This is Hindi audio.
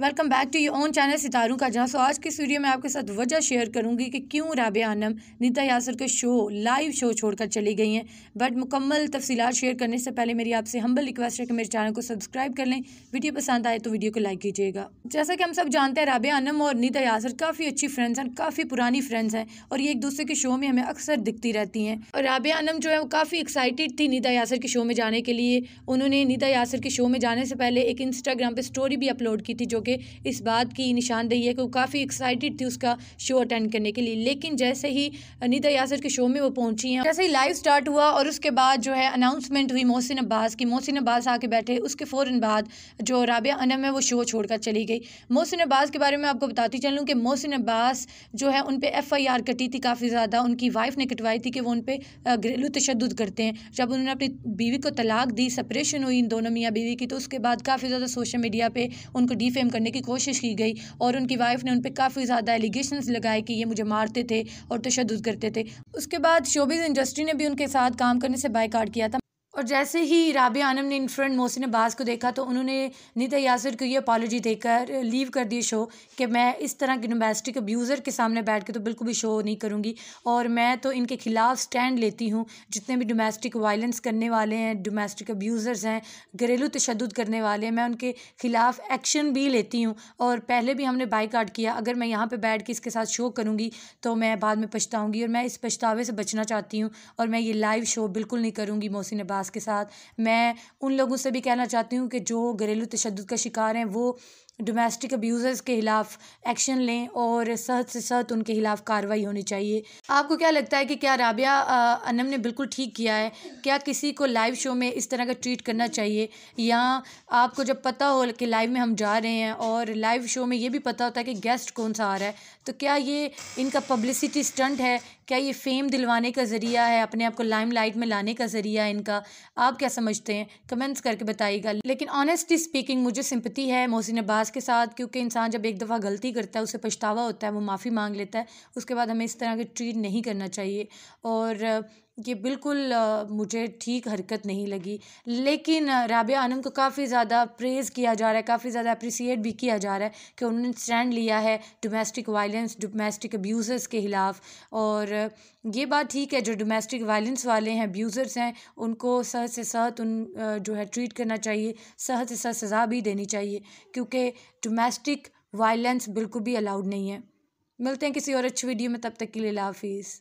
welcome back to your own channel सितारों का जहाँ सो आज की वीडियो में आपके साथ वजह शेयर करूंगी कि क्यों राबे आनम नीता यासर के शो लाइव शो छोड़कर चली गई हैं बट मुकम्मल तफसी शेयर करने से पहले मेरी आपसे हम्बल रिक्वेस्ट है कि मेरे चैनल को सब्सक्राइब कर लें वीडियो पसंद आए तो वीडियो को लाइक कीजिएगा जैसा कि हम सब जानते हैं राबे आनम और नीता यासर काफ़ी अच्छी फ्रेंड्स हैं काफ़ी पुरानी फ्रेंड्स हैं और ये एक दूसरे के शो में हमें अक्सर दिखती रहती हैं और राबे आनम जो है वो काफ़ी एक्साइटेड थी नीता यासर के शो में जाने के लिए उन्होंने नीता यासर के शो में जाने से पहले एक इंस्टाग्राम पर स्टोरी भी अपलोड की थी जो होकर इस बात की निशानदेही है कि वो काफ़ी एक्साइटेड थी उसका शो अटेंड करने के लिए लेकिन जैसे ही अनिता यासर के शो में वो पहुंची हैं जैसे ही लाइव स्टार्ट हुआ और उसके बाद जो है अनाउंसमेंट हुई मोहसिन अब्बास की मोहसिन अब्बास आके बैठे उसके फ़ौर बाद जो राबिया अनम है वो शो छोड़कर चली गई मोहसिन अब्बास के बारे में आपको बताती चलूँ कि मोहसिन अब्बास जो है उन पर एफ़ आई आर कटी थी काफ़ी ज़्यादा उनकी वाइफ ने कटवाई थी कि वो उन पर घरेलू तशद करते हैं जब उन्होंने अपनी बीवी को तलाक दी सपरेशन हुई इन दोनों मियाँ बीवी की तो उसके बाद काफ़ी ज़्यादा सोशल मीडिया पर उनको डी करने की कोशिश की गई और उनकी वाइफ ने उन पर काफ़ी ज़्यादा एलिगेशन लगाए कि ये मुझे मारते थे और तशद करते थे उसके बाद शोबीज इंडस्ट्री ने भी उनके साथ काम करने से बाइकाट किया था और जैसे ही राबिया आनम ने इन फ्रंट मोहसिन अब्बास को देखा तो उन्होंने नीता यासर को ये अपॉलोजी देकर लीव कर दिए शो कि मैं इस तरह के डोमेस्टिक अब्यूज़र के सामने बैठ के तो बिल्कुल भी शो नहीं करूँगी और मैं तो इनके खिलाफ स्टैंड लेती हूँ जितने भी डोमेस्टिक वायलेंस करने वाले हैं डोमेस्टिक अब्यूज़र्स हैं घरेलू तशद करने वाले हैं मैं उनके ख़िलाफ़ एक्शन भी लेती हूँ और पहले भी हमने आट किया अगर मैं यहाँ पर बैठ के इसके साथ शो करूँगी तो मैं बाद में पछताऊँगी और मैं इस पछतावे से बचना चाहती हूँ और मैं ये लाइव शो बिल्कुल नहीं करूँगी मोहसिन अब्बास के साथ मैं उन लोगों से भी कहना चाहती हूँ कि जो घरेलू तशद का शिकार हैं वो डोमेस्टिक अब्यूज़र्स के ख़िलाफ़ एक्शन लें और सख्त से सख्त उनके ख़िलाफ़ कार्रवाई होनी चाहिए आपको क्या लगता है कि क्या राबिया अनम ने बिल्कुल ठीक किया है क्या किसी को लाइव शो में इस तरह का ट्रीट करना चाहिए या आपको जब पता हो कि लाइव में हम जा रहे हैं और लाइव शो में ये भी पता होता है कि गेस्ट कौन सा आ रहा है तो क्या ये इनका पब्लिसिटी स्टंट है क्या ये फ़ेम दिलवाने का ज़रिया है अपने आप को लाइम लाइट में लाने का ज़रिया है इनका आप क्या समझते हैं कमेंट्स करके बताइएगा लेकिन ऑनेस्टली स्पीकिंग मुझे सिंपति है मोहसिन अब्बास एहसास के साथ क्योंकि इंसान जब एक दफ़ा गलती करता है उसे पछतावा होता है वो माफ़ी मांग लेता है उसके बाद हमें इस तरह के ट्रीट नहीं करना चाहिए और ये बिल्कुल मुझे ठीक हरकत नहीं लगी लेकिन राबिया आनम को काफ़ी ज़्यादा प्रेज़ किया जा रहा है काफ़ी ज़्यादा अप्रिसिएट भी किया जा रहा है कि उन्होंने स्टैंड लिया है डोमेस्टिक वायलेंस डोमेस्टिक अब्यूज़र्स के ख़िलाफ़ और ये बात ठीक है जो डोमेस्टिक वायलेंस वाले हैं अब्यूज़र्स हैं उनको सख्त से सहत उन जो है ट्रीट करना चाहिए सहत से सहत सज़ा भी देनी चाहिए क्योंकि डोमेस्टिक वायलेंस बिल्कुल भी अलाउड नहीं है मिलते हैं किसी और अच्छी वीडियो में तब तक के लिए लाफिज़